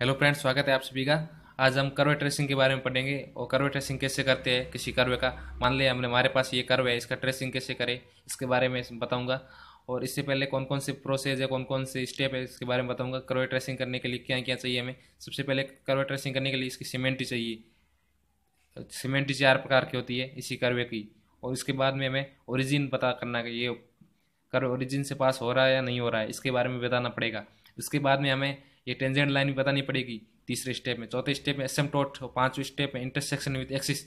hello friends स्वागत है आप सभी का आज हम कर्वे ट्रेसिंग के बारे में पढ़ेंगे और कर्वे ट्रेसिंग कैसे करते हैं किसी कर्वे का मान लिया हमने हमारे पास ये कर्व है इसका ट्रेसिंग कैसे करें इसके बारे में बताऊंगा और इससे पहले कौन कौन से प्रोसेस है कौन कौन से स्टेप है इसके बारे में बताऊंगा कर्वे ट्रेसिंग करने के लिए क्या क्या चाहिए हमें सबसे पहले कर्वे ट्रेसिंग करने के लिए इसकी सीमेंटी चाहिए सीमेंटी चार प्रकार की होती है इसी कर्वे की और इसके बाद में हमें ओरिजिन पता करना ये कर्व ओरिजिन से पास हो रहा है या नहीं हो रहा है इसके बारे में बताना पड़ेगा इसके बाद में हमें ये टेंजेंट लाइन भी बतानी पड़ेगी तीसरे स्टेप में चौथे स्टेप में एसम टोट और पाँचवें स्टेप में इंटरसेक्शन विद एक्सिस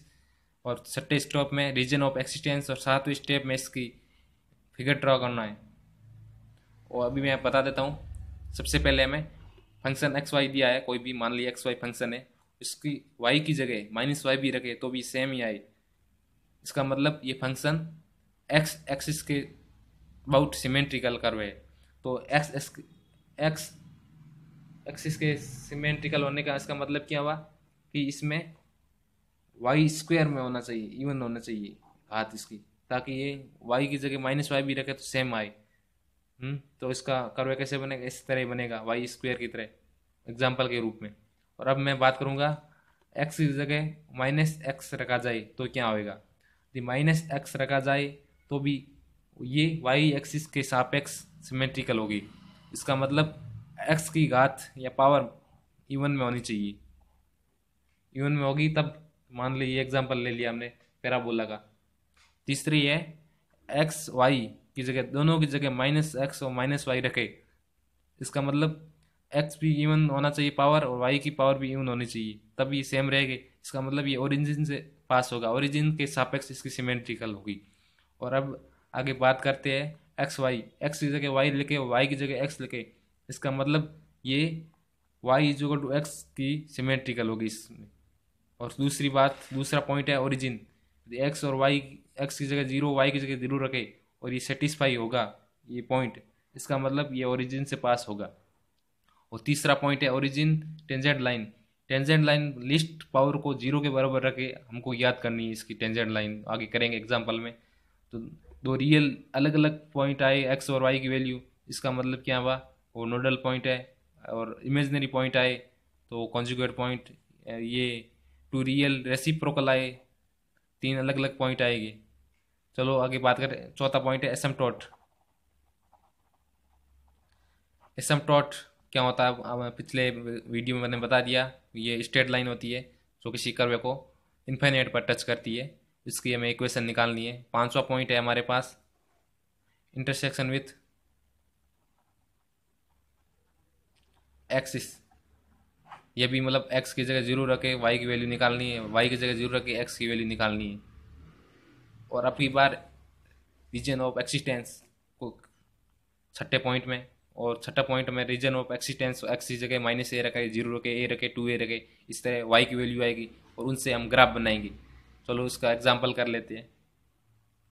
और छठे स्टॉप में रीजन ऑफ एक्सिस्टेंस और सातवें स्टेप में इसकी फिगर ड्रॉ करना है और अभी मैं बता देता हूँ सबसे पहले हमें फंक्शन एक्स वाई दिया है कोई भी मान लिया एक्स वाई फंक्शन है इसकी वाई की जगह माइनस वाई भी रखे तो भी सेम ही आए इसका मतलब ये फंक्शन एक्स एक्सिस के अबाउट सीमेंट्रिकल कर है तो एक्स एक्स एक्सिस के सिमेट्रिकल होने का इसका मतलब क्या हुआ कि इसमें वाई स्क्वायर में होना चाहिए इवन होना चाहिए घात इसकी ताकि ये वाई की जगह माइनस वाई भी रखे तो सेम आए हम्म, तो इसका कर्व कैसे बनेगा इस तरह बनेगा वाई स्क्वायर की तरह एग्जाम्पल के रूप में और अब मैं बात करूँगा एक्स की जगह माइनस एक्स रखा जाए तो क्या होएगा यदि माइनस एक्स रखा जाए तो भी ये वाई एक्सिस के सापेक्स सिमेट्रिकल होगी इसका मतलब एक्स की घात या पावर इवन में होनी चाहिए इवन में होगी तब मान लीजिए एग्जाम्पल ले लिया हमने पैराबोला का तीसरी है एक्स वाई की जगह दोनों की जगह माइनस एक्स और माइनस वाई रखे इसका मतलब एक्स भी इवन होना चाहिए पावर और वाई की पावर भी इवन होनी चाहिए तब ये सेम रहेगी इसका मतलब ये ओरिजिन से पास होगा ओरिजिन के सापेक्ष इसकी सीमेंट्रिकल होगी और अब आगे बात करते हैं एक्स वाई एक्स की जगह वाई लिखे वाई की जगह एक्स लिखे इसका मतलब ये वाई इज टू एक्स की सिमेट्रिकल होगी इसमें और दूसरी बात दूसरा पॉइंट है ओरिजिन एक्स और वाई एक्स की जगह जीरो वाई की जगह जीरो रखे और ये सेटिस्फाई होगा ये पॉइंट इसका मतलब ये ओरिजिन से पास होगा और तीसरा पॉइंट है origin tangent line tangent line least power को जीरो के बराबर रखे हमको याद करनी है इसकी टेंजेंट लाइन आगे करेंगे एग्जाम्पल में तो दो रियल अलग अलग पॉइंट आए एक्स और वाई की वैल्यू इसका मतलब क्या हुआ वो नोडल पॉइंट है और इमेजनरी पॉइंट आए तो कॉन्जुगेट पॉइंट ये टू रियल रेसिप्रोकल आए तीन अलग अलग पॉइंट आएंगे चलो आगे बात करें चौथा पॉइंट है एसम टॉट एसम टॉट क्या होता है पिछले वीडियो में मैंने बता दिया ये स्ट्रेट लाइन होती है जो किसी कर्वे को इन्फाइनेट पर टच करती है इसकी हमें इक्वेशन निकालनी है पाँचवा पॉइंट है हमारे पास इंटरसेक्शन विथ एक्सिस ये भी मतलब एक्स की जगह जीरो रखे वाई की वैल्यू निकालनी है वाई की जगह जीरो रखे एक्स की वैल्यू निकालनी है और अब की बार रीजन ऑफ एक्सिस्टेंस को छठे पॉइंट में और छठा पॉइंट में रीजन ऑफ एक्सिस्टेंस एक्स की जगह माइनस ए रखे जीरो रखे ए रखे टू ए रखे इस तरह वाई की वैल्यू आएगी और उनसे हम ग्राफ बनाएंगे चलो उसका एग्जाम्पल कर लेते हैं